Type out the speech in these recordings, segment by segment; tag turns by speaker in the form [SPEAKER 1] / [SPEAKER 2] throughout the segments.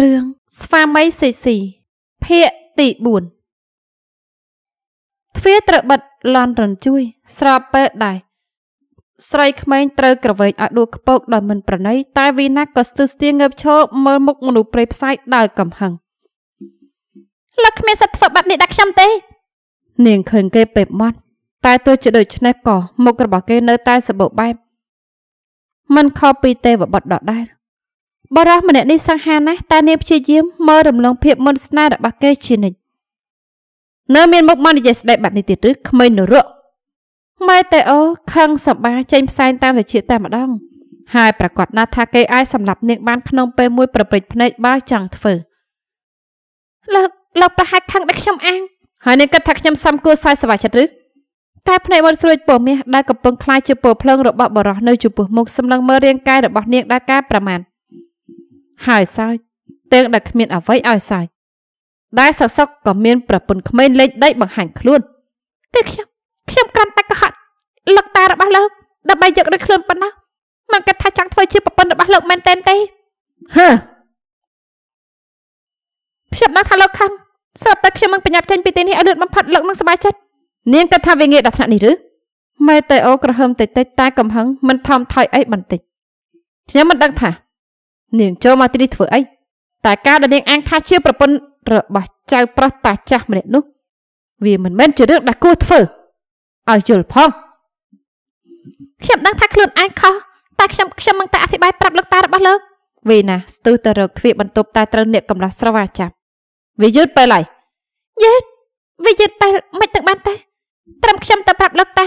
[SPEAKER 1] រឿងស្វាមីសីស៊ីភាគទី4ទ្វារត្រូវបិទលន់រញ្ជួយ ស្របពេលដែរស្រីក្មេងត្រូវក្រវែងឲ្យដួលខ្ពកដោយមិនប្រណីតែវីណាក៏ស្ទើស្ទៀងងើបឈរមើលមុខមនុស្សព្រៃផ្សាយដោយកំហឹងលោកគ្មានសិទ្ធធ្វើបាត់នេះដាក់ខ្ញុំទេ នាងឃើញគេពេបមាត់តែទោះជាដូច្នេះក៏មុខរបស់គេនៅតែសបោបែបមិនខុសពីទេវបុត្រដដែលបរោះម្នាក់នេះសង្ហាណាស់តែនាងព្យាយាមមើលរំលងភាពមុនស្នេហ៍របស់គេជានិច្ចនៅមានមុខមកនិយាយស្ដីបែបនេះទៀតឬក្មេងនរកម៉ែតេអូខឹងសបាចេញផ្សែងតាមវិជាតែម្ដងហើយប្រកាសណាស់ថាគេអាចសម្លាប់នាងបានក្នុងពេលមួយប្រព្រឹត្តភ្នែកបើចង់ធ្វើលើកលោកប្រហាច់ខឹងដល់ខ្ញុំអាំងហើយនាងគិតថាខ្ញុំសំគួរសាយសវ័យចិត្តឬតែភ្នែកមុនស្រួចពមាសដែលកំពុងคล้ายជាពើភ្លើងរបស់បរោះនៅចំពោះមុខសម្លឹងមើលរាងកាយរបស់នាងដែលការប្រមាណហើយសើចទើបតែគ្មានអ្វីឲ្យសើចដែលសសកក៏មានប្រពន្ធក្មេងលេចដីបង្ហាញខ្លួនតែខ្ញុំខ្ញុំក្រំតែកុហកលឹកតារបស់លោកដើម្បី យកដូចខ្លួនប៉ុណ្ណោះមិនគិតថាចង់ធ្វើជាប្រពន្ធរបស់លោកមែនតែនទេហឺខ្ញុំដឹងថាលោកខឹងស្រាប់តែខ្ញុំមិនប្រញាប់ចេញពីទីនេះឲ្យលឿនបំផុតលោកនឹងសบายចិត្តនាងគិតថាវាងាយដល់ថ្នាក់នេះឬម៉ែតេអូក្រហើមតិចតិចតែកំហឹងមិនថមថយអីបន្តិចខ្ញុំមិនដឹងថានាងចូលមកទីនេះធ្វើអីតែការដែលនាងអាងថាជាប្រពន្ធរបស់ចៅប្រុសតាចាស់ម្នាក់នោះវាមិនមែនជារឿងដែលគួរធ្វើឲ្យយល់ផងខ្ញុំដឹងថាខ្លួនឯងខុសតែខ្ញុំខ្ញុំមិនតែអធិប្បាយប្រាប់លោកតារបស់លោកវេណាស្ទើរទៅរកទ្វារបន្ទប់តែត្រូវអ្នកកំឡោះស្រវាចាប់វាយឺតពេលហើយយឺតវាយឺតពេលមិនទៅបានទេត្រឹមខ្ញុំទៅប្រាប់លោកតា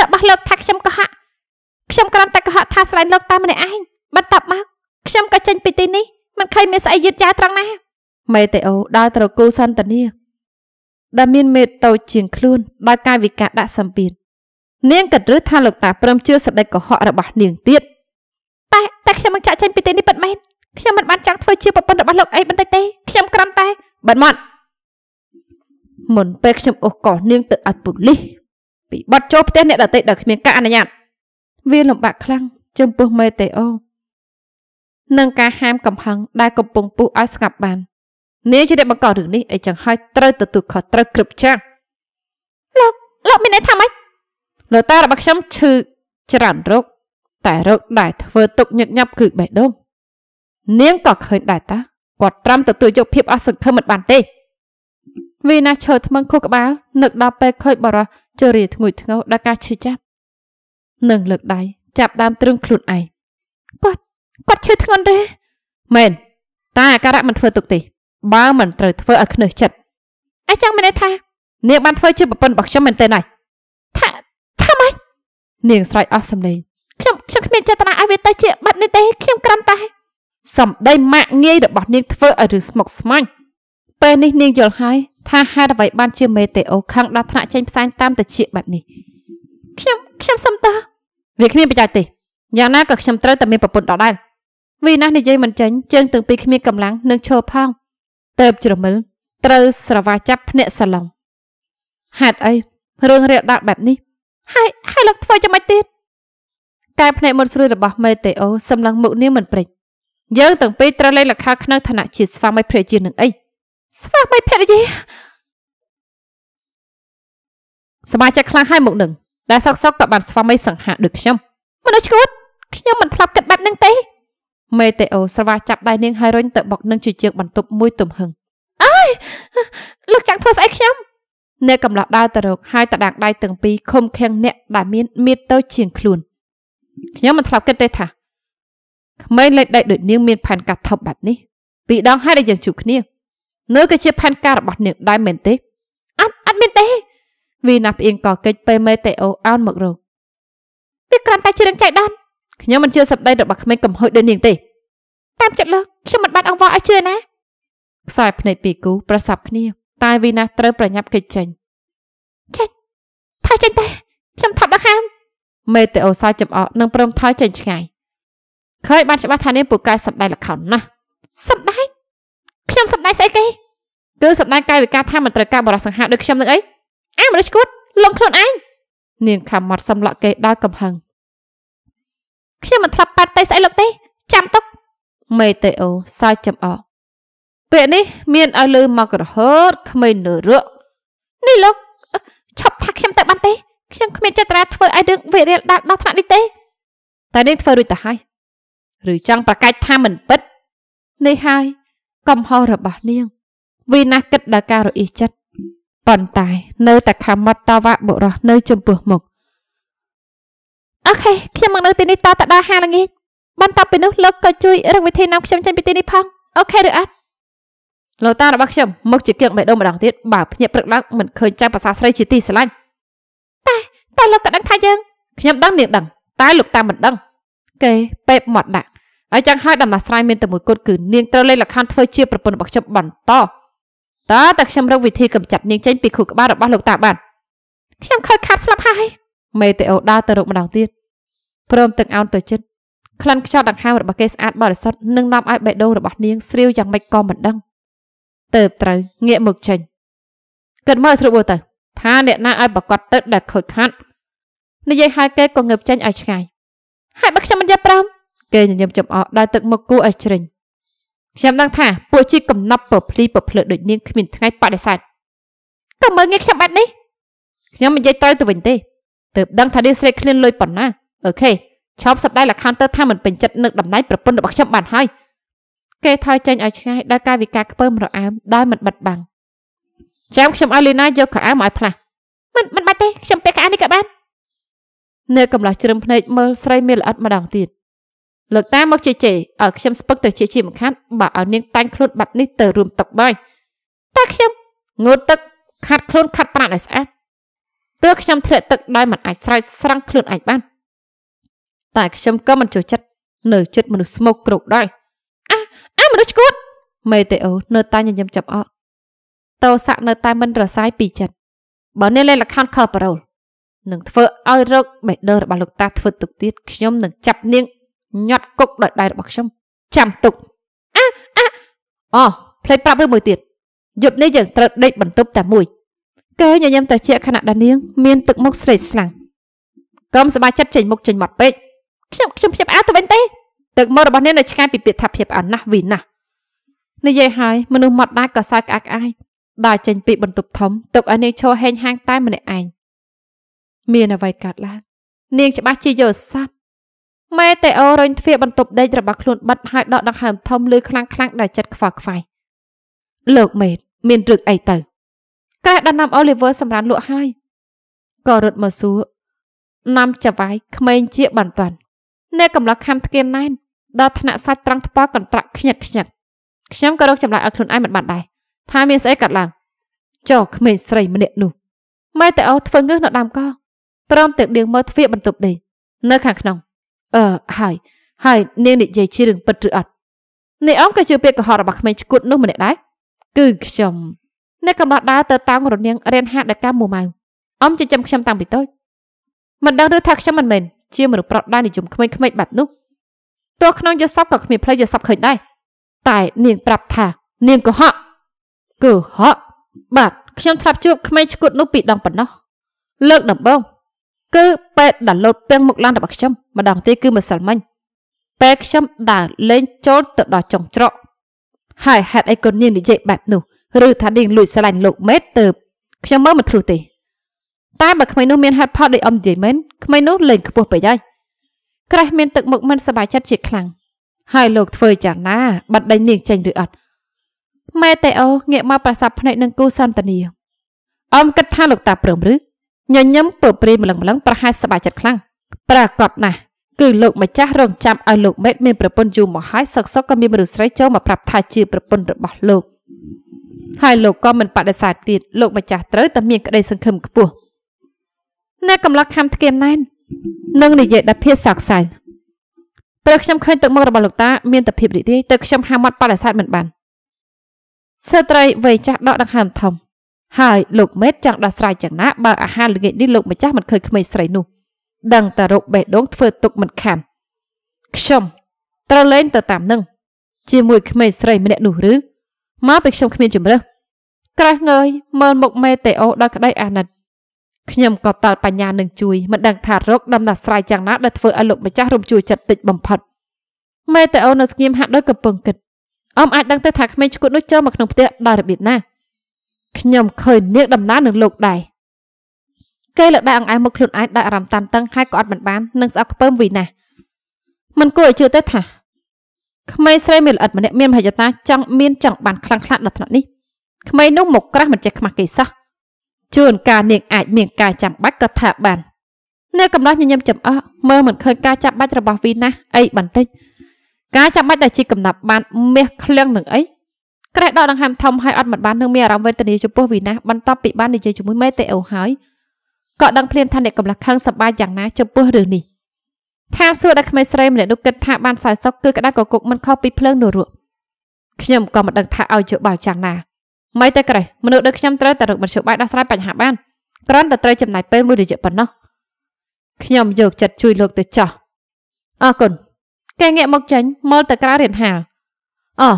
[SPEAKER 1] របស់លោកថាខ្ញុំកុហកខ្ញុំគ្រាន់តែកុហកថាស្រឡាញ់លោកតាម្នាក់ឯងបន្តមកខ្ញុំក៏ចេញពីទីនេះមិនឃើញមានស្អីយឺតយ៉ាវត្រង់ណាមេតេអូដើរត្រគូសន្តានា ដែលមាន មេតូចជាងខ្លួនដោយកាយវិការដាក់សម្ពាធនាងក៏រឹសថាលោកតាព្រមជឿសេចក្តីកុហករបស់នាងទៀតតែតែខ្ញុំមិនចាក់ចេញពីទីនេះពិតមែនខ្ញុំមិនបានចង់ធ្វើជាប្រពន្ធរបស់លោកអីបន្តិចទេខ្ញុំក្រំតែបាត់មាត់មុនពេលខ្ញុំអូសកោនាង ទៅឲ្យប៉ូលីសពីបាត់ចូលផ្ទះអ្នកដតេដល់គ្មានការអនុញ្ញាតវាលំបាកខ្លាំងចំពោះមេតេអូនិងការហាមកំហឹងដែលកំពុងពុះឲ្យស្ងប់បាននាងជាអ្នកបង្ករឿងនេះអីចឹងហើយត្រូវទទួលខុសត្រូវគ្រប់ចាស់លោកលោកមានន័យថាម៉េចលោកតារបស់ខ្ញុំឈឺច្រើនរោគតែរោគដែលធ្វើទុកញឹកញាប់គឺបេះដូង នាងក៏ឃើញដែរតាគាត់ត្រាំទទួលយកភាពអសង្ឃឹមមិនបានទេវីណាឈើថ្មឹងខួរក្បាលនឹកដល់ពេលឃើញបរោះជរាធ្ងួយធ្ងោដល់ការឈឺចាប់នឹងលើកដៃចាប់ដើមទ្រឹងខ្លួនឯងគាត់គាត់ឈឺធ្ងន់ទេមែនតាអាការៈមិនធ្វើទុកទេបើមិនត្រូវធ្វើឲ្យខ្នើសចិត្តអញ្ចឹងមានន័យថានាងបានធ្វើ ជាប្រពន្ធរបស់ខ្ញុំមែនទេណាថាថាម៉េចនាងស្រែកអស់សម្លេងខ្ញុំខ្ញុំគ្មានចេតនាឲ្យវាទៅជាបាត់នេះទេ ខ្ញុំក្រំតែសម្ដីម៉ាក់ងាយរបស់នាងធ្វើឲ្យរឿងស្មុគស្មាញពេលនេះនាងយល់ហើយថាហេតុអ្វីបានជាមេតេអូខឹងដល់ថ្នាក់ចេញផ្សាយតាមតិចបែបនេះ ខ្ញុំខ្ញុំសុំតើវាគ្មានប្រយោជន៍ទេយ៉ាងណាក៏ខ្ញុំត្រូវតែមានប្រពន្ធដដែលវីណាស់និយាយមិនចេញជើងទាំងពីរគ្មានកម្លាំងនឹងឈរផងទៅបជ្រមិលត្រូវស្រវាចាប់ភ្នាក់សាឡុងហេតុអីរឿងរាលដាលបែបនេះ ហើយហើយលោកធ្វើយ៉ាងម៉េចទៀតតែភ្នែកមុនស្រួយរបស់មេតេអូសម្លឹងមុខនាងមិនព្រិចយើងទាំងពីរត្រូវលេងលខោក្នុងឋានៈជាស្វាមីភរិយានឹងអីស្វាមីភរិយាសមាជិកខ្លាំងហើយមកនឹងដែលសោកសោកក៏បានស្វាមីសង្ហាដូចខ្ញុំមនុស្សឈួតខ្ញុំមិនធ្លាប់គិតបែបហ្នឹងទេមេតេអូស្រវាចាប់ដៃនាងហើយរុញទៅបុកនឹងជជែកបន្ទប់មួយទំហឹងអើយលោកចាំងធ្វើស្អីខ្ញុំអ្នកកំឡោះដើរទៅរកហើយតដាកដៃទាំងពីរខំខាំងអ្នកដែលមានមៀតទៅជាងខ្លួនខ្ញុំមិនធ្លាប់គិតទេថាក្មេងលេចដេកដូចនាងមានផែនការថប់បែបនេះ ពីរដងហើយដែលយើងជួបគ្នានៅគឺជាផែនការរបស់នាងដែរមែនទេអត់អត់មានទេ វីណាផ្អៀងក៏កិច្ចពេលមេតេអូអោនមករកវាគ្រាន់តែជារឿងចៃដន្យខ្ញុំមិនជឿសម្ដីរបស់ក្មេងកំហុសដូចនាងទេតាមចិត្តលើខ្ញុំមិនបាត់អង្វរឲ្យជឿណាខ្សែភ្នែកពីគូប្រសាប់គ្នាតែវីណាស់ត្រូវប្រញាប់គេចចេញចេញថយចេញតែខ្ញុំថប់ដង្ហើមមេតេអូសាចំអកនឹងព្រមថយចេញឆ្ងាយឃើញបានច្បាស់ថានាងពូកែសម្ដែងល្ខោនណាស់សម្ដែងខ្ញុំសម្ដែងស្អីគេគឺសម្ដែងកាយវិការថាមិនត្រូវការបរិសង្ហាដូចខ្ញុំនឹងអីអាមនុស្សឈួតលំខ្លួនឯងនាងខំមាត់សំឡក់គេដោយកំហឹងខ្ញុំមិនធ្លាប់ប៉ាត់ទេស្អីលោកទេចាំទុកមេតេអូសើចចំអកពេលនេះ មានឲ្យលើមករហូតក្មេងនរកនេះលោកឈប់ថាខ្ញុំទៅបានទេខ្ញុំគ្មានចេតនាធ្វើឲ្យរឿងវិរិលដល់ដល់ថ្នាក់នេះទេតែនេះធ្វើរួចទៅហើយឬចង់ប្រកែកថាមិនពិត នេះហើយ កំហុសរបស់នាងវិណាគិតដល់ការរអ៊ីសចិត្តប៉ុន្តែ នៅតែខំមត់តវ៉ាបុរសនៅចំពោះមុខអូខេខ្ញុំមកនៅទីនេះតតដល់5ល្ងាចបន្តពីនោះលោកក៏ជួយរកវិធីនាំខ្ញុំចេញពីទីនេះផងអូខេឬអត់លោកតារបស់ខ្ញុំមកជាគៀកបេះដូងម្ដងទៀតបើភ្ញាក់ព្រឹកឡើងមិនឃើញចៅប្រសាស្រីជាទីស្រឡាញ់តែតែលោកក៏ដឹងថាយើងខ្ញុំដឹងនាងដឹង តែលោកតាមិនដឹងគេពេបមកដាក់ហើយចឹងហើយដំណោះស្រាយមានតែមួយគត់គឺនាងត្រូវលេខលក្ខខណ្ឌធ្វើជាប្រពន្ធរបស់ខ្ញុំបន្តតើតែខ្ញុំរកវិធីកម្ចាត់នាងចេញពីខួរក្បាលរបស់លោកតាបានខ្ញុំខូចខាតស្លាប់ហើយមេតេអូដើរទៅរកម្ដងទៀតព្រមទាំងអោនទៅចិត្តក្លិនខ្យល់ដង្ហើមរបស់គេស្អាតបរិសុទ្ធនិងនាំឲ្យបេះដូងរបស់នាងស្រាវយ៉ាងម៉េចក៏មិនដឹងទៅត្រូវងាកមកចេញគិតមើលស្រួលទៅថាអ្នកណាឲ្យប្រកាសទឹកដែលខូចខាត់និយាយហើយគេក៏ងើបចេញឲ្យឆ្ងាយហើយបើខ្ញុំមិនយល់ព្រមគេញញឹមចំអកដល់ទឹកមកគូឲ្យជ្រិញខ្ញុំដឹងថាពួកជីកំណប់ពភ្លីពភ្លើដូចនាងគ្មានថ្ងៃបដិសេធក៏មើលងាយខ្ញុំបែបនេះខ្ញុំមិននិយាយត្រូវទៅវិញទេទើបដឹងថានាងស្រេកឃ្លានលុយប៉ុណ្ណាអូខេឈប់សម្ដែងលក្ខន្ទើថាមិនពេញចិត្តនឹងដំណែងប្រពន្ធរបស់ខ្ញុំបានហើយគេថយចេញឲ្យឆ្ងាយដោយការវិការខ្ពើមរអើមដោយមិនបិទបាំងចាំខ្ញុំឲ្យលីណាយកខោអាវមកឲ្យផ្លាស់មិនមិនបាច់ទេខ្ញុំពាក់ខោអាវនេះក៏បាននៅកំឡោះជ្រឹមភ្នែកមើលស្រីមានល្អិតម្ដងទៀតលោកតាមកជជែកឲ្យខ្ញុំស្ពឹកទៅជាជាមិនខាត់បើឲ្យនាងតាំងខ្លួនបាត់នេះទៅរួមទឹកបាយតែខ្ញុំងូតទឹកខាត់ខ្លួនខាត់ប្រាណឲ្យស្អាតទើបខ្ញុំធ្លាក់ទឹកដោយមិនអាចស្រោចស្រង់ខ្លួនឯងបានតែខ្ញុំក៏មិនចូលចិត្តនៅជិតមនុស្សស្មោកគ្រោកដែរអាអាមនុស្សឈួតមេតេអូ នៅតែញញឹមចាប់អកតោស័កនៅ តែមិនរសាយពីចិត្តបើនេះលេខលខោនខលប៉ារ៉ូលនឹងធ្វើឲ្យ រកបេះដូងរបស់លោកតាធ្វើទុកទៀតខ្ញុំនឹងចាប់នាងញាត់គុកដោយដៃរបស់ខ្ញុំចាំទុកអាអាអូផ្លេចប្រាប់រឿងមួយទៀតយប់នេះយើងត្រូវដេកបន្ទប់តែមួយគេញញឹមតែជាខណៈដានាងមានទឹកមុខស្រេកស្លាំងកុំសบายចិត្តចេញមុខចេញមាត់ពេកខ្ញុំខ្ញុំភ្ញាក់ផ្អើលទៅវិញទេ ទឹកមុខរបស់អ្នកនៅឆ្ងាយពីពាក្យថាភ្ញាក់ផ្អើលណាស់វីណាស់និយាយហើយមនុស្សមាត់ដាច់ក៏សើចក្អាកក្អាយដើរចេញពីបន្ទប់ធំទុកឲ្យនាងឈរហេងហាងតែម្នាក់ឯងមានអ្វីកើតឡើងនាងច្បាស់ជាយល់សាប់ម៉ែតេអូរុញទ្វារបន្ទប់ដេករបស់ខ្លួនបិទហើយដកដង្ហើមធំលឺខ្លាំងខ្លាំងដោយចិត្តខ្វល់ខ្វាយលោកមេត មានរឿងអីទៅក្រែដណ្ណាំអូលីវើសម្រាប់លក់ហើយក៏រត់មកសួរណាំចវាយក្មេងជាបន្ទាន់នៅកំឡោះខំស្គៀមណែនដល់ថ្នាក់សាច់ត្រង់ថ្ពាល់កន្ត្រាក់ខ្ញឹកខ្ញឹកខ្ញុំក៏រកចម្លើយឲ្យខ្លួនឯងមិនបាត់ដែរថាមានស្អីកើតឡើងចុះក្មេងស្រីម្នាក់នោះម៉ែតើអូធ្វើងើសនៅដើមកព្រមទាំងដៀងមើលទ្វារបន្ទប់ដេកនៅខាងក្នុងអឺហើយហើយនាងនិយាយជារឿងពិតឬអត់នាងអមក៏ជឿពាក្យកុហករបស់ក្មេងឈួតនោះម្នាក់ដែរគឺខ្ញុំនៅកំឡោះដើរទៅតាមរនាងរៀនហាត់ដោយការមួម៉ៅអមចិញ្ចឹមខ្ញុំតាំងពីតូចមិនដឹងឬថាខ្ញុំមិនមែនជាមនុស្សប្រុសដែរនិយមក្មេងៗបែបនោះទោះក្នុងយសពក៏គ្មានផ្លូវយសពឃើញដែរតែនាង ប្រាប់ថានាងកុហកកុហកបាទខ្ញុំធ្លាប់ជួបក្មេងឈ្គួតនោះពីរដងប៉ុណ្ណោះ លើកដំបូងគឺពេទ្យដាលោតពេងមុខឡានរបស់ខ្ញុំម្ដងទីគឺម្សិលមិញពេលខ្ញុំដើរលេងចូល ទៅដល់ចុងច្រកហើយហេតុអីក៏នាងនិយាយបែបនោះឬថានាងលួចស្រឡាញ់លោកមេតទៅខ្ញុំមើលមិនធ្លុះទេតែបើក្មេងនោះមានហេតុផលដោយអ៊ំនិយាយមែនក្មេងនោះលេងខ្ពស់ពេកហើយក្រេះមានទឹកមុខមិនសប្បាយចិត្តជាខ្លាំងហើយលោកធ្វើចាណាបាត់ដេញនាងចេញឬអត់ម៉ែតេអូងាកមកប្រសាភ្នែកនឹងគូសន្តានាអ៊ំគិតថាលោកតាព្រមឬញញឹមពើព្រីម្លឹងម្លឹងប្រហែលសប្បាយចិត្តខ្លាំងប្រាកដណាស់គឺលោកម្ចាស់រងចាំឲ្យលោកមេតមានប្រពន្ធយូរមកហើយសឹកសឹកក៏មានមនុស្សស្រីចូលមកប្រាប់ថាជាប្រពន្ធរបស់លោកហើយលោកក៏មិនបដិសេធទៀតលោកម្ចាស់ត្រូវតែមានក្តីសង្ឃឹមខ្ពស់អ្នកកំឡុកខំធ្គាមណែននិងនិយាយដោយភាពសោកសៅពេលខ្ញុំឃើញទឹកមុខរបស់លោកតាមានតែភាពរីករាយទៅខ្ញុំហាមាត់បដិសេធមិនបានស្ត្រីវ័យចាស់ដកដង្ហើមធំហើយលោកមេតចង់ដោះស្រាយយ៉ាងណាបើអាហារល្ងាចនេះលោកម្ចាស់មិនឃើញក្មេងស្រីនោះដឹងតែរកបេះដូងធ្វើទុកមិនខានខ្ញុំត្រូវលែងទៅតាមនឹងជាមួយក្មេងស្រីម្នាក់នោះឬមកពេលខ្ញុំគ្មានជំរឿសក្រាស់ងើយមើលមុខមេតេអូដោយក្តីអាណិតខ្ញុំក៏តល់បញ្ញានឹងជួយមិនដឹងថារកដំណោះស្រាយយ៉ាងណាដែលធ្វើឲ្យលោកម្ចាស់រំជួលចិត្តតិចបំផុតមេតាអូននៅស្ងៀមហាក់ដូចកំពុងគិតអមអាចដឹងទៅថាក្មេងឈ្គួតនោះចូលមកក្នុងផ្ទះដោយរបៀបណាខ្ញុំឃើញនាងដំណើរនឹងលោកដែរគេលើកដៃអង្អែលមកខ្លួនឯងដោយអារម្មណ៍តានតឹងហើយក៏អត់មិនបាននឹងស្អប់ខ្ពើមវិញណាស់មិនគួរឲ្យជឿទេថាក្មេងស្រីមានល្អិតម្នាក់មានមហិច្ឆតាចង់មានចង់បានខ្លាំងខ្លាដល់ថ្នាក់នេះក្មេងនោះមកក្រាស់មិនចេះខ្មាស់គេសោះជួនកាលនាងអាចមានការចាំបាច់ក៏ថាបាន នៅកំឡោះញញឹមចំអកមើលមិនឃើញការចាប់បាច់របស់វីណាស់អីបន្តិចការចាប់បាច់ដែលជីកំណប់បានមាសឃ្លៀងនឹងអីក្រេះដកដង្ហើមធំហើយអត់មិនបាននឹងមានអារម្មណ៍វេទនាចំពោះវីណាស់បន្ទាប់ពីបាននិយាយជាមួយមេតេអូហើយក៏ដឹងភ្លាមថាអ្នកកំឡោះខឹងសម្បាយយ៉ាងណាចំពោះរឿងនេះថាសួរដល់ក្មេងស្រីម្នាក់នោះគិតថាបានសើចសុកគឺក្តៅក៏គុកមិនខុសពីភ្លើងនរោខ្ញុំក៏មិនដឹងថាឲ្យជបាល់យ៉ាងណាមិនតែក្រេះមនុស្សដូចខ្ញុំត្រូវតែរកមធ្យោបាយដោះស្រាយបញ្ហាបានគ្រាន់តែត្រូវចំណាយពេលមួយរយៈប៉ុណ្ណោះខ្ញុំយកចិត្តជួយលោកទៅចោះអរគុណកែងាកមកចេញមើលទៅក្រៅរៀនហាលអូ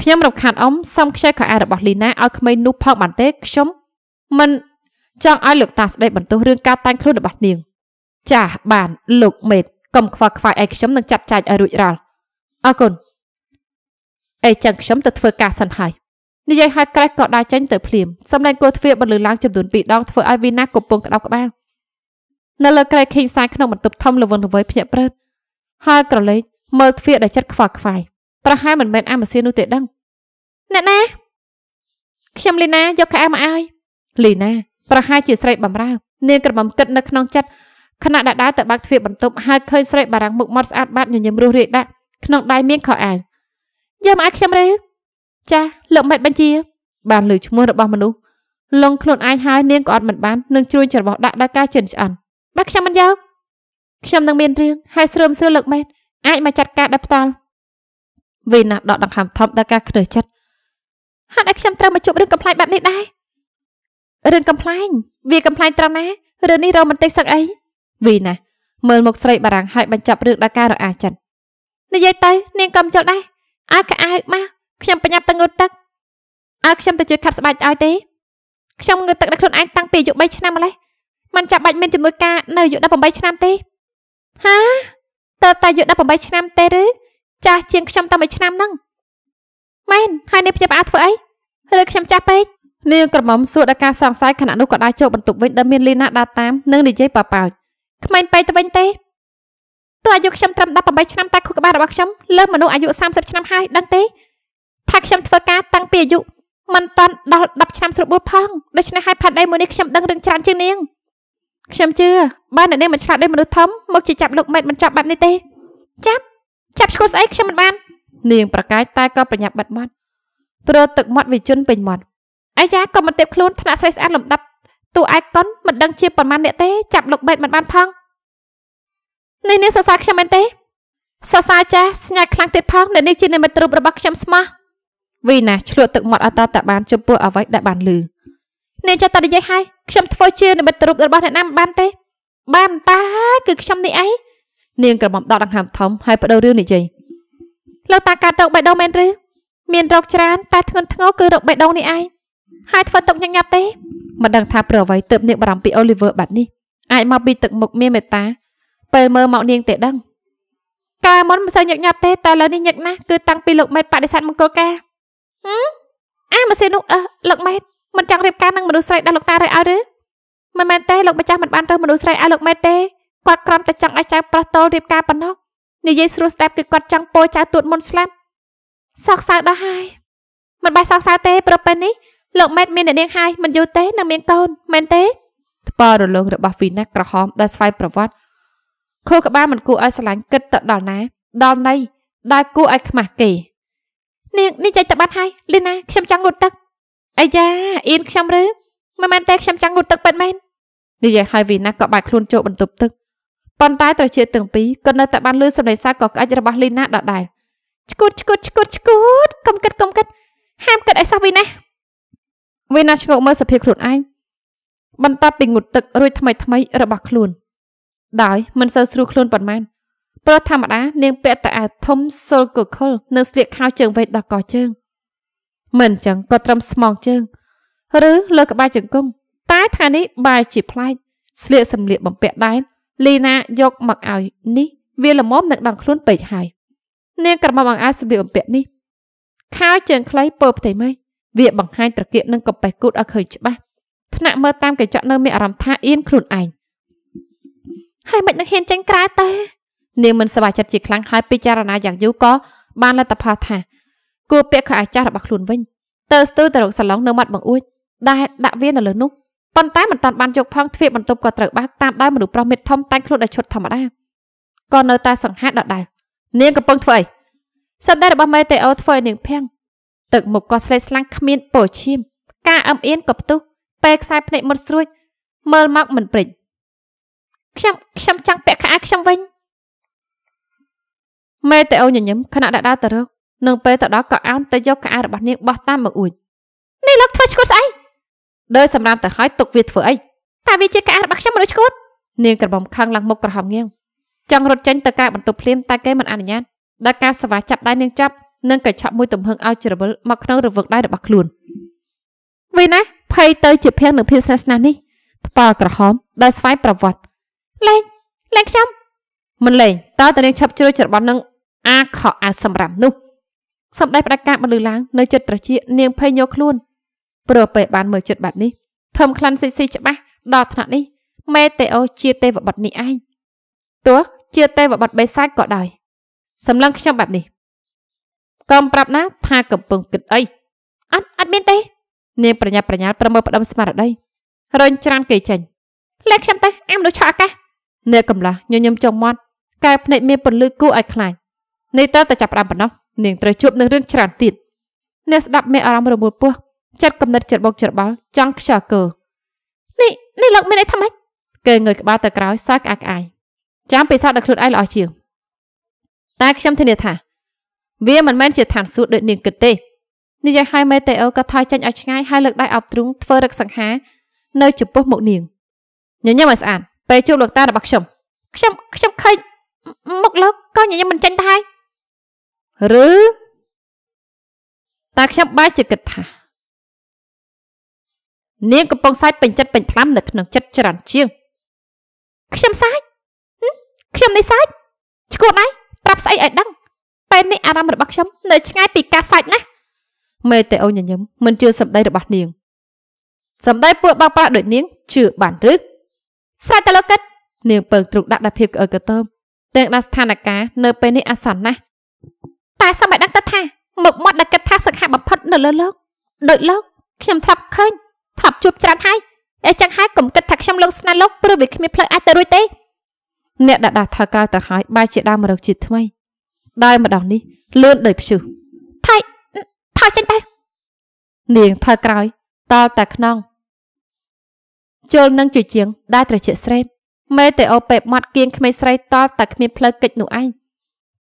[SPEAKER 1] ខ្ញុំរំខានអ៊ំសុំខ្ចីខោអាវរបស់លីណាឲ្យក្មេងនោះផងបានទេខ្ញុំមិនចង់ឲ្យលោកតាស្ដីបន្ទោសរឿងការតាំងខ្លួនរបស់នាង ចាស់បាន លោក មេតកុំខ្វល់ខ្វាយឯខ្ញុំនឹងចាត់ចែងឲ្យរួចរាល់អរគុណអីចឹងខ្ញុំទៅធ្វើការសិនហើយនិយាយហើយក្រេះក៏ដើរចេញទៅភ្លាមសម្លេងគោះទ្វារបន្លឺឡើងចំនួន2ដងធ្វើឲ្យវីណាកំពុងក្តោបក្បាលនៅលើក្រេះខេងសាយក្នុងបន្ទប់ធំល្វឹងល្វើយភ្ញាក់ព្រឺតហើយក្រឡេកមើលទ្វារដែលចិត្តខ្វល់ខ្វាយប្រហែលមិនមែនអាម៉ាសៀននោះទេដឹងអ្នកណាខ្ញុំលីណាយកខែមកឲ្យលីណា ប្រហែលជាស្រីបំរើនាងក្រមុំគិតនៅក្នុងចិត្តខណៈដែលដើរទៅបើកទ្វារបន្ទប់ហើយឃើញស្រីបារាំងមុខមាត់ស្អាតបាតញញឹមរស់រាយដាក់ក្នុងដៃមានខោអាវយកមកឲ្យខ្ញុំទេចាលោកមេតបញ្ជាបានលើឈ្មោះរបស់មនុស្សលងខ្លួនឯងហើយនាងក៏អត់មិនបាននឹងជួយច្របោះដាក់ដោយការជិនឆ្អិនបើខ្ញុំមិនយកខ្ញុំនឹងមានរឿងហើយស្រឹមស្រឹលលើកមេតអាចមកចាត់ការដល់ផ្ដាល់វីណាដកដង្ហើមថប់ដល់ការខ្ទើសចិត្តហេតុអីខ្ញុំត្រូវមកជួបរឿងកំប្លែងបែបនេះដែររឿងកំប្លែង វាកំប្លែងត្រង់ណារឿងនេះរមមិនទេសឹកអីវីណាមើលមកស្រីបារាំងហើយបញ្ចប់រឿងដល់ការរអាចិននិយាយទៅនាងកំចុលដែរអើខោអាវមកខ្ញុំប្រញាប់ទៅងូតទឹកឲ្យខ្ញុំទៅជួយខាត់ស្បែកឲ្យទេខ្ញុំងើបទឹកដល់ខ្លួនឯងតាំងពីអាយុ3ឆ្នាំម្លេះมันចាប់បាច់មានជាមួយការនៅអាយុ18ឆ្នាំទេហាតើតាអាយុ18ឆ្នាំទេឬចាស់ជាងខ្ញុំតែមួយឆ្នាំហ្នឹងមែនហើយនាងព្យាបាលធ្វើអីឬខ្ញុំចាស់ពេកនាងក្រមុំសួរដល់ការសង្ស័យខណៈនោះក៏ដើរចូលបន្ទប់វិញដែលមានលីណាដើរតាមនិងនិយាយប៉ប៉ោចក្មេងពេកទៅវិញទេតើអាយុខ្ញុំត្រឹម18ឆ្នាំតែខួរក្បាលរបស់ខ្ញុំលើសមនុស្សអាយុ30ឆ្នាំហើយដឹងទេថាខ្ញុំធ្វើការតាំងពីអាយុមិនតាន់ដល់10ឆ្នាំស្រួលបួសផងដូច្នេះហើយផាត់ដៃមួយនេះខ្ញុំដឹងរឿងច្រើនជាងនាងខ្ញុំជឿបើអ្នកនាងមិនឆ្លាតដូចមនុស្សធំមកជាចាប់លោកមេតមិនចាប់បាត់នេះទេ ចាប់ចាប់ឈ្គោះស្អីខ្ញុំមិនបាន នាងប្រកាយតែក៏ប្រញាប់បាត់មាត់ព្រោះទឹកមាត់វិជនពេញមាត់អាយ៉ាក៏មិនទេបខ្លួនថ្នាក់ស្រីស្អាតលំដាប់តួឯកតុនមិនដឹងជាប្រមាណអ្នកទេចាប់លោកបេតមិនបានផងនេះនេះសរសើរខ្ញុំមែនទេសរសើរចាស់ស្ញាត់ខ្លាំងទៀតផងនៅនេះជានិមិត្តរូបរបស់ខ្ញុំស្មោះវីណាឆ្លក់ទឹកមាត់អតតបានចំពោះអ្វីដែលបានលឺអ្នកចាត់តនិយាយហើយខ្ញុំធ្វើជានិមិត្តរូបរបស់អ្នកណាបានទេ បានតាគឺខ្ញុំនេះឯងនាងក្រមុំដកដង្ហើមធំហើយបដូររឿងនិយាយលោកតាកាត់រោគបេះដូងមែនឬមានរោគច្រើនតែធ្ងន់ធ្ងរគឺរោគបេះដូងនេះឯងហើយធ្វើទុកញញ៉ាប់ទេមិនដឹងថាព្រោះអ្វីទើបនាងបារម្ភពីអូលីវើបែបនេះអាចមកពីទឹកមុខមានមេត្តាពេលមើលមកនាងទេដឹង កាលមុនមិនសូវញឹកញាប់ទេតែឥឡូវនេះញឹកណាស់គឺតាំងពីលោកមេតបដិសេធមង្គលការអាម៉ាស៊ីននោះអឺលោកម៉ែតមិនចង់រៀបការនឹងមនុស្សស្រីដែលលោកតារើសឲ្យឬមិនមែនទេលោកម្ចាស់មិនបានរើសមនុស្សស្រីឲ្យលោកម៉ែតទេគាត់ក្រំតែចង់ឲ្យចៅប្រុសតលរៀបការប៉ុណ្ណោះនិយាយស្រួលស្ដាប់គឺគាត់ចង់ពោចៅទួតមុនស្លាប់សោកសៅដល់ហើយមិនបែរសោកសៅទេ ប្រពន្ធនេះលោកម៉ែតមានអ្នកនាងហើយមិនយូរទេនឹងមានកូនមែនទេថ្ពររលងរបស់វីណាក្រហមដែលស្វ័យប្រវត្តិខួរក្បាលមិនគួរឲ្យស្រឡាញ់គិតទៅដល់ណាដល់ណីដែលគួរឲ្យខ្មាស់គេនាងនេះចែកតបាត់ហើយលីណាខ្ញុំចង់ងូតទឹកអាយ៉ាអៀនខ្ញុំឬមិនមែនតែខ្ញុំចង់ងូតទឹកពិតមែននិយាយហើយវីណាក៏បាត់ខ្លួនចូលបន្ទប់ទឹកប៉ុន្តែត្រចៀកទាំងពីរក៏នៅតែបានលឺសម្លេងសើចកក្អិចរបស់លីណាដដែលឈួតឈួតឈួតឈួតកុំគិតកុំគិតហាមគិតអីសោះវីណាវីណាឆ្ងោកមើលសភាពខ្លួនឯងបន្ទាប់ពីងូតទឹក រួចថ្មីថ្មីរបស់ខ្លួនដោយមិនសូវស្រួលខ្លួនប៉ុន្មានព្រោះធម្មតានាងពាក់តែអាវធំសូលកខុលនៅស្លៀកខោជើងវែងដល់កជើងមិនអញ្ចឹងក៏ត្រឹមស្មងជើង ឬលើក្បាលជង្គង់តែថ្ងៃនេះបែរជាប្លែកស្លៀកសម្លៀកបំពាក់ដែរលីណាយកមកឲ្យនេះវាល្មមនឹងដងខ្លួនពេកហើយនាងក្រមុំអង្អាសម្លៀកបំពាក់នេះខោជើងខ្លីពើផ្ទៃមេវាបង្ហាញត្រគាកនិងកប៉េះគូតឲ្យឃើញច្បាស់ថ្នាក់មើលតាមកញ្ចក់នៅមានអារម្មណ៍ថាអៀនខ្លួនឯងហើយមិននឹងហ៊ានចេញក្រៅទេនាងមិនសប្បាយចិត្តជាខ្លាំងហើយពិចារណាយ៉ាងយូរក៏បានលទ្ធផលថាគួរពាក់ខោអាចារ្យរបស់ខ្លួនវិញទៅស្ទើរទៅរកសាឡុងនៅមាត់បង្អួចដែលដាក់វានៅលើនោះប៉ុន្តែមិនតាន់បានយកផងទ្វារបន្ទប់ក៏ត្រូវបើកតាមដែលមនុស្សប្រុសមេធំតែងខ្លួនដោយឈុតធម្មតាក៏នៅតែសង្ហាដដែលនាងកំពុងធ្វើអីសម្ដីរបស់មេតេអូធ្វើឲ្យនាងភាំងទឹកមុខក៏ស្លេកស្លាំងគ្មានពោឈាមការអឹមអៀនក៏ផ្ទុះពេលខ្សែភ្នែកមុតស្រួចមើលមកមិនព្រិចខ្ញុំខ្ញុំចង់ពាក់ខោអាខ្ញុំវិញមេតេអូញញឹមខណៈដាក់ដាវទៅរកនឹងពេលទៅដល់ក៏អោនទៅយកក្អែរបស់នាងបោះតាមមកអួចនេះលោកធ្វើឈួតស្អីដោយសម្រាប់ទៅឲ្យទុកវាធ្វើអីតើវាជាក្អែរបស់ខ្ញុំមនុស្សឈួតនាងក្រមុំខឹងឡើងមុខក្រហមងៀងចង់រត់ចេញទៅកែបន្ទប់ភ្លាមតែគេមិនអនុញ្ញាតដល់ការសវ៉ាចាប់ដៃនាងចាប់និងកញ្ឆក់មួយទំហឹងឲ្យជ្រវិលមកក្នុងរវឹកដៃរបស់ខ្លួនវិញណាភ័យទៅ ជាភាំងនឹងភាពស្នេហ៍ស្នានេះផ្ប៉ល់ក្រហមដោយស្វ័យប្រវត្តិលេងលេងខ្ញុំមិនលេងតើតានាងឈប់ជ្រួយច្របន់នឹងអាខោអាសម្រាប់នោះសម្ដេចផ្ដាច់ការបន្លឺឡើងនៅចិត្តត្រជានាងភ័យញោខ្លួនព្រោះពេលបានមើលចិត្តបែបនេះធំខ្លាន់ស៊ីស៊ីច្បាស់ដល់ថ្នាក់នេះមេតេអូ ជាទេវបុត្រនេះឯងទោះជាទេវបុត្របេសាចក៏ដោយសម្លឹងខ្ញុំបែបនេះកុំប្រាប់ណាថាកំពុងគិតអីអត់អត់មានទេ នាងប្រញាប់ប្រញាល់ប្រមើផ្ដុំស្មារតីរញច្រានគេចេញលែខ្ញុំទៅអាមនុស្សឆក់អាកាសនៅកំឡោះញញឹមចុងមាត់កែភ្នែកមានពន្លឺគួរឲ្យខ្លាចនៃតើតែចាប់ផ្ដើមប៉ុណ្ណោះនាងត្រូវជួបនឹងរឿងច្រើនទៀតអ្នកស្ដាប់មានអារម្មណ៍រមួលពោះចិត្តកំណត់ច្របោកច្របល់ចង់ខ្យល់កើនេះនេះលោកមានអីថាម៉េចគេងើយក្បាលទៅក្រោយសើក្អាកក្អាយចាំពិសោធន៍ដល់ខ្លួនឯងល្អជាងតែខ្ញុំធានាថាវាមិនមែនជាឋានសួគ៌ដូចនាងគិតទេនិយាយឲ្យមេតេអូក៏ថយចេញឲ្យឆ្ងាយហើយលើកដៃអោបទ្រូងធ្វើរឹកសង្ហា នៅចំពោះមុខនាងញញឹមឲ្យស្អាតពេលជួបលោកតារបស់ខ្ញុំខ្ញុំខ្ញុំខេចមុខលោកក៏ញញឹមមិនចេញដែរឬតែខ្ញុំបែរជាគិតថានាងកំពុងសាច់ពេញចិត្តពេញថ្លាំនៅក្នុងចិត្តច្រើនជាងខ្ញុំសាច់ខ្ញុំនេះសាច់ឈួតហើយប្រាប់ស្អីឲ្យដឹងពេលនេះអារម្មណ៍របស់ខ្ញុំនៅឆ្ងាយពីការសាច់ណាស់មេតេអូញញឹមមិនជឿសម្ដីរបស់នាង សម្ដីពួកបោកប្រាស់ដូចនាងជឿបានឬស្រេចតែលោកកិតនាងពើងទ្រុកដាក់ដល់ភាពក្អើកក្ទមទាំងដល់ស្ថានភាពនៅពេលនេះអាសន្នណាស់តែសម័យដឹងទៅថាមុខមាត់ដែលគិតថាសង្ហាបំផុតនៅលើលោកដូចលោកខ្ញុំធ្លាប់ឃើញធ្លាប់ជួបច្រើនហើយអញ្ចឹងហើយកុំគិតថាខ្ញុំលោកស្នាលោកព្រោះវាគ្មានផ្លូវអាចទៅរួចទេ អ្នកដាក់ដាស់ថើកៅទៅហើយបែរជាដើមរកជាតិថ្មីដោយម្ដងនេះលឿនដោយព្យុះថៃថយចេញទៅនាងថើក្រោយតល់តែខ្នងជលនឹងជាជាងដែលត្រជាក់ស្រេបមេតេអូពេបមាត់គៀងក្មេងស្រីតល់តែគ្មានផ្លូវកិច្ចនោះឯង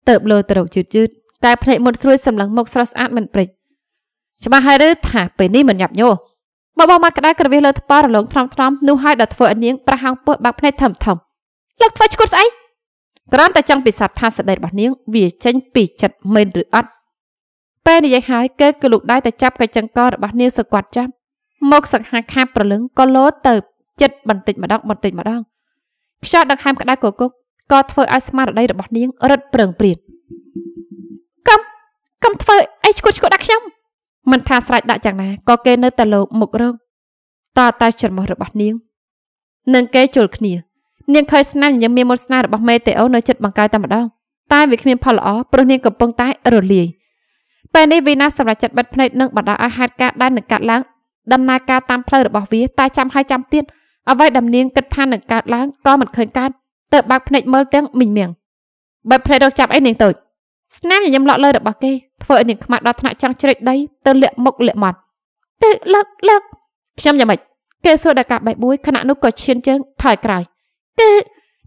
[SPEAKER 1] ទៅលើទៅរកយឺតយឺតតែភ្នែកមុតស្រួយសម្លឹងមុខស្រស់ស្អាតមិនព្រិចច្បាស់ហើយឬថា ពេលនេះមិនញាប់ញោមកបងមាត់ក្តៅក្រវៀសលើថ្ពាល់រលងថ្នមថ្នមនោះហើយដល់ធ្វើឲ្យនាងប្រះហោងពោះបាក់ភ្នែកធំធំលោកធ្វើឈួតស្អីក្រាន់តែចង់ពិសោធន៍ថាសេចក្តីរបស់នាង វាចេញពីចិត្តមែនឬអត់ពេលនិយាយហើយគេក៏លូកដៃទៅចាប់កញ្ចឹងករបស់នាងសឹកគាត់ចាប់មកសង្ហាខាប្រលឹងក៏លោទៅចិត្តបន្តិចម្ដងបន្តិចម្ដងខ្យល់ដង្ហើមក្តៅគគុកក៏ធ្វើឲ្យស្មារតីរបស់នាងរត់ប្រឹងព្រៀតកុំកុំធ្វើអីឈួតឈួតដាក់ខ្ញុំមិនថាស្រេចដាក់យ៉ាងណាក៏គេនៅតែលោកមុខរកតតែច្រមុះរបស់នាងនឹងគេជល់គ្នា នាងឃើញស្នាមញញឹមមានមុនស្នារបស់មេតេអូនៅចិត្តបង្កើតតែម្ដងតែវាគ្មានផលល្អព្រោះនាងកំពុងតែ រលាយពេលនេះវីណាសម្រាប់ចាត់បិទភ្នែកនឹងបណ្ដាឲ្យហេតុការដែលនឹងកើតឡើងដំណើរការតាមផ្លូវរបស់វាតែចាំហើយចាំទៀតអ្វីដែលនាងគិតថានឹងកើតឡើងក៏មិនឃើញកើតទៅបើកភ្នែកមើលទាំងមិញមៀងបើភ្នែករកចាប់អីនាងតូចស្នាមញញឹមឡក់លើរបស់គេធ្វើឲ្យនាងខ្មាស់ដល់ថ្នាក់ចង់ជ្រេចដីទៅលាក់មុខលាក់មាត់ទឹកលឹកលឹកខ្ញុំយ៉ាងម៉េចគេសួរដល់ការបៃបួយខណៈនោះក៏ឈានជើងថយក្រោយទឹក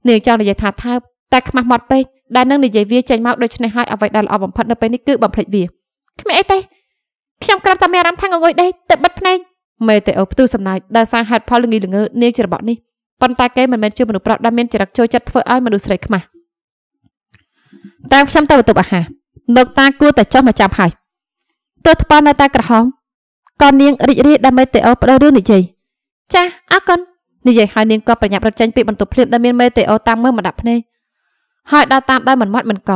[SPEAKER 1] នាងចង់និយាយថាថើបតែខ្មាស់មាត់ពេកដែលនឹងនិយាយវាចេញមកដូច្នេះហើយអ្វីដែលល្អបំផុតនៅពេលនេះគឺបំភ្លេចវាគ្មានអីទេខ្ញុំក្រាន់តែមានអារម្មណ៍ថាងងុយដេកទៅបិទភ្នែកមេតេអូផ្ទុះសំណើចដោយសារហេតុផលល្ងីល្ងើនាងច្របក់នេះប៉ុន្តែគេមិនមែនជាមនុស្សប្រុសដែលមានចរិតចូលចិត្តធ្វើឲ្យមនុស្សស្រីខ្មាស់តាមខ្ញុំទៅបន្ទប់អាហារលោកតាគួរតែចុះមកចាប់ហើយទើបថ្ពាល់នៅតែក្រហមក៏នាងរីករាយដើម្បីតេអូបដូររឿងនិយាយចាស់អរគុណនិយាយហើយនាងក៏ប្រញាប់រត់ចេញពីបន្ទប់ភ្លាមដែលមានមេតេអូតាមមើលមកដាក់ភ្នែកហើយដល់តាមដោយមិនមាត់មិនក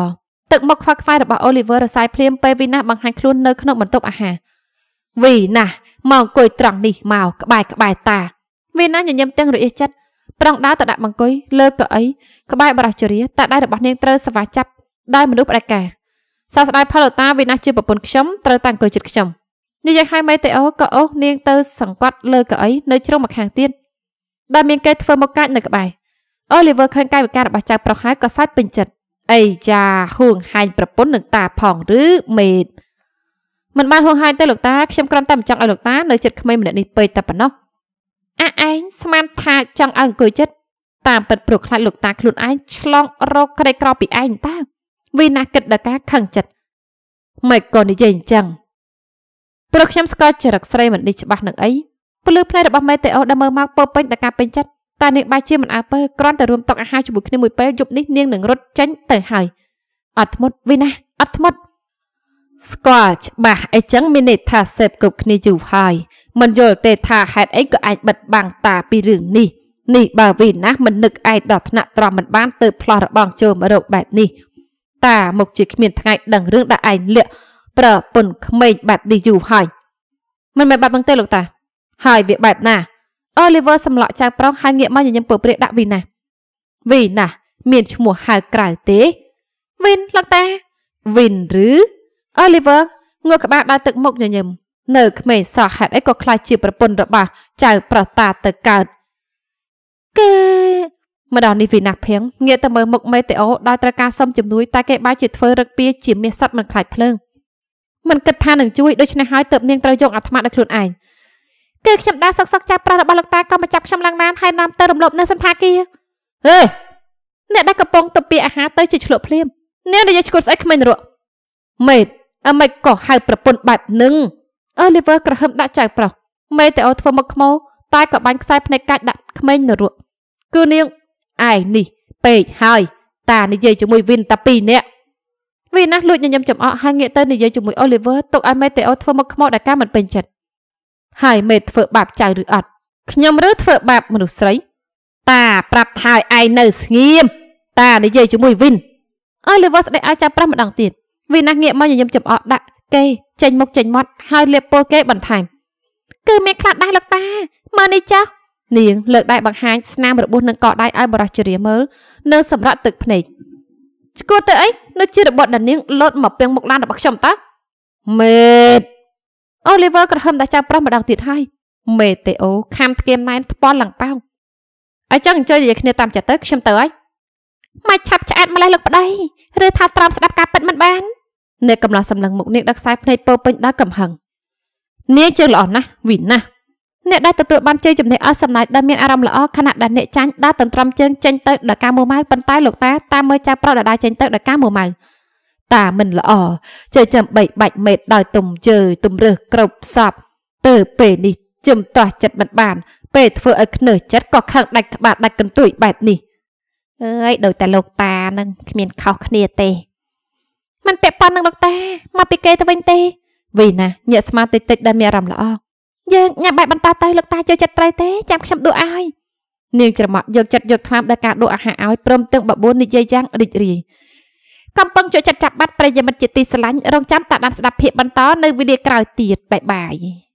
[SPEAKER 1] ទឹកមុខខ្វាក់ខ្វាយរបស់អូលីវើរសាយភ្លាមពេលវីណាបង្ហាញខ្លួននៅក្នុងបន្ទប់អាហារវីណាមកអង្គុយត្រង់នេះមកក្បែរក្បែរតាវីណាញញឹមទាំងរយៈចិត្តប្រងដើរទៅដាក់បង្គុយលើកៅអីក្បែរបរោះជរាតែដៃរបស់នាងត្រូវសវ៉ាចាប់ដែលមនុស្សផ្ដាច់ការសាស្តាយផលតាវិណាសជាប្រពន្ធខ្ញុំត្រូវតាំងកើចិត្តខ្ញុំនិយាយឲ្យមេតេអូក៏អូសនាងទៅសង្កត់លើកៅអីនៅជ្រុងម្ខាងទៀតដែលមានគេធ្វើមកកាច់នៅក្បែរអូលីវើឃើញកាយវិការរបស់ចៅប្រុសហើយក៏សាច់ពេញចិត្តអីយ៉ាហួងហាញប្រពន្ធនឹងតាផងឬមេតមិនបានហួងហាញទេលោកតាខ្ញុំគ្រាន់តែមិនចង់ឲ្យលោកតានៅចិត្តក្មេងម្នាក់នេះពេកតែប៉ុណ្ណោះអាឯងស្មានថាចង់ឲ្យអង្គុយចិត្តតាមពិតព្រោះខ្លាចលោកតាខ្លួនឯងឆ្លងរោគក្រីក្រពីឯងតើវីណាគិតដល់ការខឹងចិត្តម៉េចក៏និយាយអញ្ចឹងព្រោះខ្ញុំស្គាល់ចរិតស្រីមិននេះច្បាស់នឹងអីពលឺផ្នែករបស់មេតេអូដែលមើលមកពើពេញដល់ការពេញចិត្តតែនាងបាយជាមិនអើពើគ្រាន់តែរួមតុកអាហារជាមួយគ្នាមួយពេលយប់នេះនាងនឹងរត់ចេញទៅហើយអត់ធ្មត់វីណាអត់ធ្មត់ស្គាល់ច្បាស់អីចឹងមានន័យថាសេពគ្រប់គ្នាយូរហើយមិនយល់ទេថាហេតុអីក៏អាចបិទបាំងតាពីរឿងនេះនេះបើវីណាមិននឹកឯងដល់ថ្នាក់ត្រមមិនបានទៅផ្លោះរបងចូលមករោគបែបនេះតាមកជាគ្មានថ្ងៃដឹងរឿងដាក់ឯងលាក់ប្រពន្ធក្មេងបែបនេះយូរហើយមិនមែនបែបហ្នឹងទេលោកតា ហើយវាបែបណាអូលីវើសម្លក់ចៅប្រុសហើយងាកមកញញឹមពើព្រាកដាក់វីណាវីណា មានឈ្មោះហៅក្រៅទេវីនលោកតាវីនឬអូលីវើងក់ក្បាលដើរទឹកមុខញញឹមនៅក្មេងសោះហេតុអីក៏ខ្លាចជាប្រពន្ធរបស់ចៅប្រុសតាទៅកើតគឺម្ដងនេះវិណាស់ភៀងងាកទៅមើលមុខមេតេអូដោយត្រូវការសុំជំនួយតែគេបែរជាធ្វើរឹកពីជាមាសសត្វមិនខ្លាចភ្លើងមិនគិតថានឹងជួយដូច្នេះហើយទើបនាងត្រូវយកអាត្មាដល់ខ្លួនឯងគឺខ្ញុំដើរសឹកសឹកចាប់ប្រាស់របស់លោកតាក៏មកចាប់ខ្ញុំឡើងឡានហើយនាំទៅរំលោភនៅសន្តាគារហេអ្នកដែលកំពុងទៅពីអាហារទៅជាឆ្លក់ភ្លាម នាងនិយាយឈ្គួតស្អីគ្មានរក់មេតអមេចក៏ហៅប្រពន្ធបែបនឹងអូលីវើក្រហឹមដាក់ចៅប្រុសមេតេអូធ្វើមុខខ្មោតែក៏បាញ់ខ្សែភ្នែកកាច់ដាក់ក្មេងនៅរក់គឺនាងឯងនេះពេកហើយតានិយាយជាមួយវិនតាពីរនាក់វិនណាស់លួចញញឹមចំអកហើយងាកទៅនិយាយជាមួយអូលីវើទុកឲ្យមេតេអូធ្វើមុខខ្មោចដល់ការមិនពេញចិត្តហើយមេតធ្វើបាបចៅឬអត់ខ្ញុំឬធ្វើបាបមនុស្សស្រី តាប្រាប់ថាឲ្យឯងនៅស្ងៀមតានិយាយជាមួយវិនអូលីវើស្ដីឲ្យចាប់ប្រាស់ម្ដងទៀតវិនណាស់ងាកមកញញឹមចំអកដាក់គេចេញមុខចេញមាត់ហើយលាបពណ៌គេបន្ថែមគឺមានខ្លះដែរលោកតាមើលនេះចាស់នាងលើកដៃបង្ហាញស្នាមរបួសនឹងកដៃឲ្យបរោះជ្រាមើលនៅសម្រាប់ទឹកភ្នែកឆ្កួតទៅអីនៅជារបត់ដែលនាងលោតមកពីមុខឡានរបស់ខ្ញុំតើមេតអូលីវើក្រហមតែចៅប្រុសម្ដងទៀតហើយមេតេអូខាំស្គៀមណែនផ្ពាល់ឡើងប៉ោងអញ្ចឹងអញ្ជើញនិយាយគ្នាតាមចិត្តទៅខ្ញុំទៅហើយមិនឆាប់ឆ្អែតម្លេះលោកប្តីឬថាត្រមស្ដាប់ការពិតមិនបាន នៅកំឡោះសម្លឹងមុខនាងដឹកខ្សែភ្នែកពោពេញដល់កំហឹងនាងជើងល្អណាស់វិណាស់អ្នកដែលទទួលបានជ័យជំនះអស់សំណាយដែលមានអារម្មណ៍ល្អខណៈដែលអ្នកចាញ់ដើរទន្ទ្រាំជើងចេញទៅដល់ការមួម៉ៅប៉ុន្តែលោកតាតាមមើលចៅប្រុសដដែលចេញទៅដល់ការមួម៉ៅតាមិនល្អជើចំបីបាច់មេតដោយទុំជើទុំរើសគ្រប់សពទៅពេលនេះជឹមតោះចិត្តមិនបាន ពេលធ្វើឲ្យខ្នើសចិត្តក៏ខឹងដាច់ក្បាលដាច់កន្ទួយបែបនេះអើយដោយតែលោកតានឹងគ្មានខុសគ្នាទេມັນពាក់ព័ន្ធនឹងលោកតាមកពីគេទៅវិញទេវីណាញាក់ស្មាតិចតិចដែលមានអារម្មណ៍ល្អយើងញ៉ាំបាយបន្តទៅលោកតាចូលចិត្តត្រូវទេចាំខ្ញុំដួសឲ្យនាងច្រមុះយកចិត្តយកថ្លើមដល់ការដួសអាហារឲ្យព្រមទាំងបបួននិយាយយ៉ាងរីករាយកំពុងចូលចិត្តចាប់បាត់ប្រិយមិត្តជាទីស្រឡាញ់រងចាំតាដានស្ដាប់ភាពបន្តនៅវេលាក្រោយទៀតបាយបាយ